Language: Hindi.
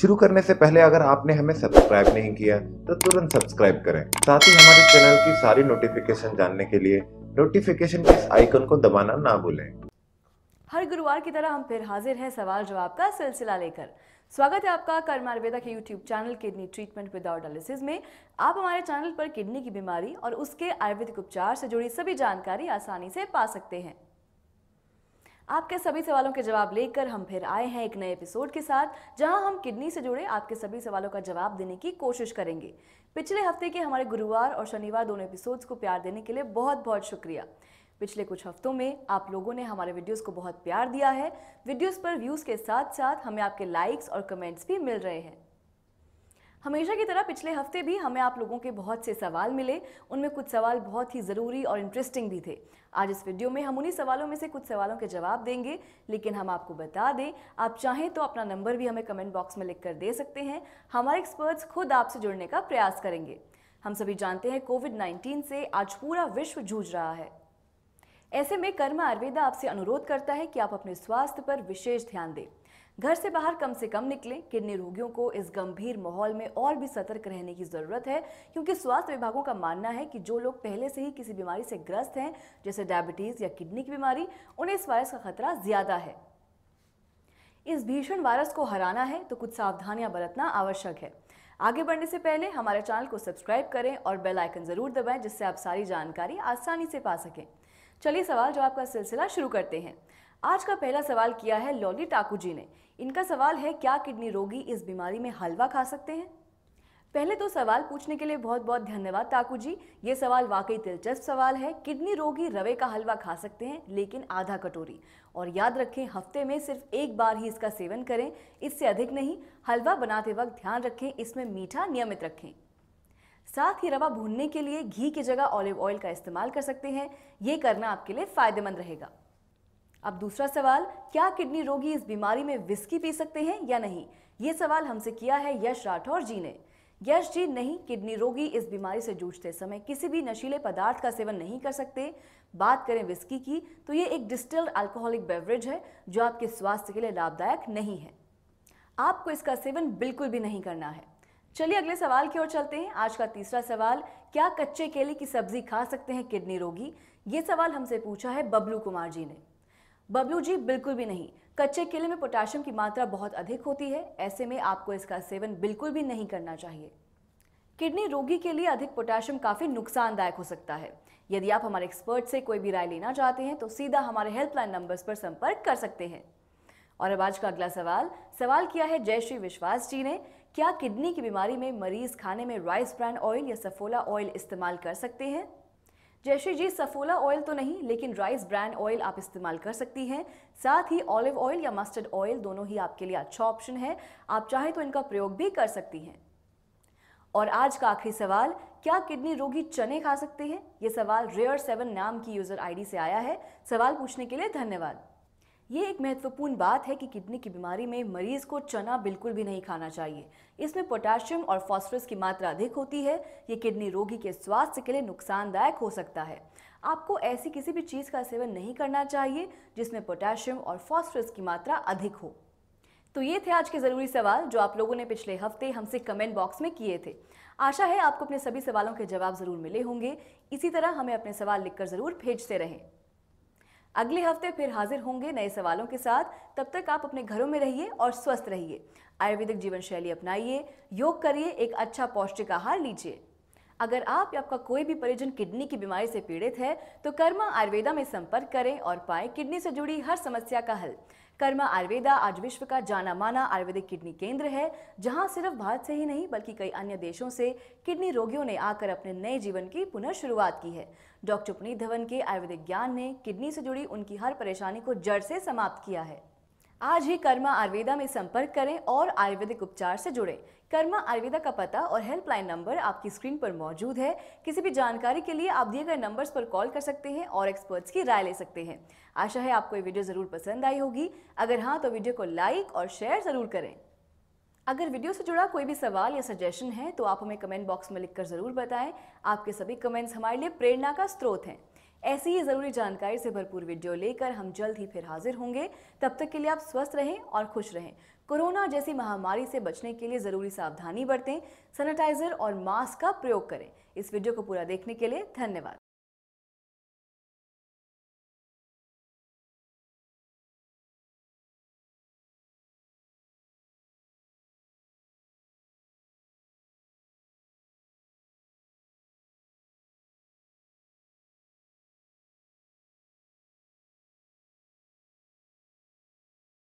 शुरू करने से पहले अगर आपने हमें सब्सक्राइब नहीं किया तो तुरंत सब्सक्राइब करें साथ ही हमारे चैनल की सारी नोटिफिकेशन जानने के लिए नोटिफिकेशन के इस आइकन को दबाना ना भूलें हर गुरुवार की तरह हम फिर हाजिर हैं सवाल जवाब का सिलसिला लेकर स्वागत है आपका कर्म आयुर्वेदा के YouTube channel kidney treatment without dialysis में आप हमारे चैनल पर किडनी की बीमारी और उसके आयुर्वेदिक उपचार से जुड़ी सभी जानकारी आसानी से पा सकते हैं आपके सभी सवालों के जवाब लेकर हम फिर आए हैं एक नए एपिसोड के साथ जहां हम किडनी से जुड़े आपके सभी सवालों का जवाब देने की कोशिश करेंगे पिछले हफ्ते के हमारे गुरुवार और शनिवार दोनों एपिसोड्स को प्यार देने के लिए बहुत बहुत शुक्रिया पिछले कुछ हफ्तों में आप लोगों ने हमारे वीडियोस को बहुत प्यार दिया है वीडियोस पर व्यूज़ के साथ साथ हमें आपके लाइक्स और कमेंट्स भी मिल रहे हैं हमेशा की तरह पिछले हफ्ते भी हमें आप लोगों के बहुत से सवाल मिले उनमें कुछ सवाल बहुत ही ज़रूरी और इंटरेस्टिंग भी थे आज इस वीडियो में हम उन्हीं सवालों में से कुछ सवालों के जवाब देंगे लेकिन हम आपको बता दें आप चाहें तो अपना नंबर भी हमें कमेंट बॉक्स में लिख कर दे सकते हैं हमारे एक्सपर्ट्स खुद आपसे जुड़ने का प्रयास करेंगे हम सभी जानते हैं कोविड 19 से आज पूरा विश्व जूझ रहा है ऐसे में कर्मा आयुर्वेदा आपसे अनुरोध करता है कि आप अपने स्वास्थ्य पर विशेष ध्यान दें घर से बाहर कम से कम निकलें किडनी रोगियों को इस गंभीर माहौल में और भी सतर्क रहने की ज़रूरत है क्योंकि स्वास्थ्य विभागों का मानना है कि जो लोग पहले से ही किसी बीमारी से ग्रस्त हैं जैसे डायबिटीज़ या किडनी की बीमारी उन्हें इस वायरस का खतरा ज़्यादा है इस भीषण वायरस को हराना है तो कुछ सावधानियां बरतना आवश्यक है आगे बढ़ने से पहले हमारे चैनल को सब्सक्राइब करें और बेल आइकन ज़रूर दबाएं जिससे आप सारी जानकारी आसानी से पा सकें चलिए सवाल जवाब का सिलसिला शुरू करते हैं आज का पहला सवाल किया है लॉली टाकू जी ने इनका सवाल है क्या किडनी रोगी इस बीमारी में हलवा खा सकते हैं पहले तो सवाल पूछने के लिए बहुत बहुत धन्यवाद टाकू जी ये सवाल वाकई दिलचस्प सवाल है किडनी रोगी रवे का हलवा खा सकते हैं लेकिन आधा कटोरी और याद रखें हफ्ते में सिर्फ एक बार ही इसका सेवन करें इससे अधिक नहीं हलवा बनाते वक्त ध्यान रखें इसमें मीठा नियमित रखें साथ ही रवा भूनने के लिए घी की जगह ऑलिव ऑयल का इस्तेमाल कर सकते हैं ये करना आपके लिए फायदेमंद रहेगा अब दूसरा सवाल क्या किडनी रोगी इस बीमारी में विस्की पी सकते हैं या नहीं ये सवाल हमसे किया है यश राठौर जी ने यश जी नहीं किडनी रोगी इस बीमारी से जूझते समय किसी भी नशीले पदार्थ का सेवन नहीं कर सकते बात करें विस्की की तो ये एक डिस्टिल्ड अल्कोहलिक बेवरेज है जो आपके स्वास्थ्य के लिए लाभदायक नहीं है आपको इसका सेवन बिल्कुल भी नहीं करना है चलिए अगले सवाल की ओर चलते हैं आज का तीसरा सवाल क्या कच्चे केले की सब्जी खा सकते हैं किडनी रोगी ये सवाल हमसे पूछा है बबलू कुमार जी ने बबलू जी बिल्कुल भी नहीं कच्चे केले में पोटेशियम की मात्रा बहुत अधिक होती है ऐसे में आपको इसका सेवन बिल्कुल भी नहीं करना चाहिए किडनी रोगी के लिए अधिक पोटेशियम काफ़ी नुकसानदायक हो सकता है यदि आप हमारे एक्सपर्ट से कोई भी राय लेना चाहते हैं तो सीधा हमारे हेल्पलाइन नंबर्स पर संपर्क कर सकते हैं और अब आज का अगला सवाल सवाल किया है जयश्री विश्वास जी ने क्या किडनी की बीमारी में मरीज खाने में राइस ब्रांड ऑयल या सफोला ऑयल इस्तेमाल कर सकते हैं जयश्री जी सफोला ऑयल तो नहीं लेकिन राइस ब्रांड ऑयल आप इस्तेमाल कर सकती हैं साथ ही ऑलिव ऑयल या मस्टर्ड ऑयल दोनों ही आपके लिए अच्छा ऑप्शन है आप चाहे तो इनका प्रयोग भी कर सकती हैं और आज का आखिरी सवाल क्या किडनी रोगी चने खा सकते हैं ये सवाल रेयर सेवन नाम की यूज़र आईडी से आया है सवाल पूछने के लिए धन्यवाद ये एक महत्वपूर्ण बात है कि किडनी की बीमारी में मरीज को चना बिल्कुल भी नहीं खाना चाहिए इसमें पोटाशियम और फास्फोरस की मात्रा अधिक होती है ये किडनी रोगी के स्वास्थ्य के लिए नुकसानदायक हो सकता है आपको ऐसी किसी भी चीज़ का सेवन नहीं करना चाहिए जिसमें पोटाशियम और फॉस्फ्रस की मात्रा अधिक हो तो ये थे आज के ज़रूरी सवाल जो आप लोगों ने पिछले हफ्ते हमसे कमेंट बॉक्स में किए थे आशा है आपको अपने सभी सवालों के जवाब ज़रूर मिले होंगे इसी तरह हमें अपने सवाल लिखकर ज़रूर भेजते रहें अगले हफ्ते फिर हाजिर होंगे नए सवालों के साथ तब तक आप अपने घरों में रहिए और स्वस्थ रहिए आयुर्वेदिक जीवन शैली अपनाइए योग करिए एक अच्छा पौष्टिक आहार लीजिए अगर आप या आपका कोई भी परिजन किडनी की बीमारी से पीड़ित है तो कर्मा आयुर्वेदा में संपर्क करें और पाएं किडनी से जुड़ी हर समस्या का हल कर्मा आयुर्वेदा आज विश्व का जाना माना आयुर्वेदिक किडनी केंद्र है जहां सिर्फ भारत से ही नहीं बल्कि कई अन्य देशों से किडनी रोगियों ने आकर अपने नए जीवन की पुनः शुरुआत की है डॉक्टर पुनीत धवन के आयुर्वेदिक ज्ञान ने किडनी से जुड़ी उनकी हर परेशानी को जड़ से समाप्त किया है आज ही कर्मा आयुर्वेदा में संपर्क करें और आयुर्वेदिक उपचार से जुड़ें कर्मा आयुर्वेदा का पता और हेल्पलाइन नंबर आपकी स्क्रीन पर मौजूद है किसी भी जानकारी के लिए आप दिए गए नंबर्स पर कॉल कर सकते हैं और एक्सपर्ट्स की राय ले सकते हैं आशा है आपको ये वीडियो ज़रूर पसंद आई होगी अगर हाँ तो वीडियो को लाइक और शेयर ज़रूर करें अगर वीडियो से जुड़ा कोई भी सवाल या सजेशन है तो आप हमें कमेंट बॉक्स में लिखकर ज़रूर बताएं आपके सभी कमेंट्स हमारे लिए प्रेरणा का स्रोत हैं ऐसी ही ज़रूरी जानकारी से भरपूर वीडियो लेकर हम जल्द ही फिर हाजिर होंगे तब तक के लिए आप स्वस्थ रहें और खुश रहें कोरोना जैसी महामारी से बचने के लिए ज़रूरी सावधानी बरतें सैनिटाइजर और मास्क का प्रयोग करें इस वीडियो को पूरा देखने के लिए धन्यवाद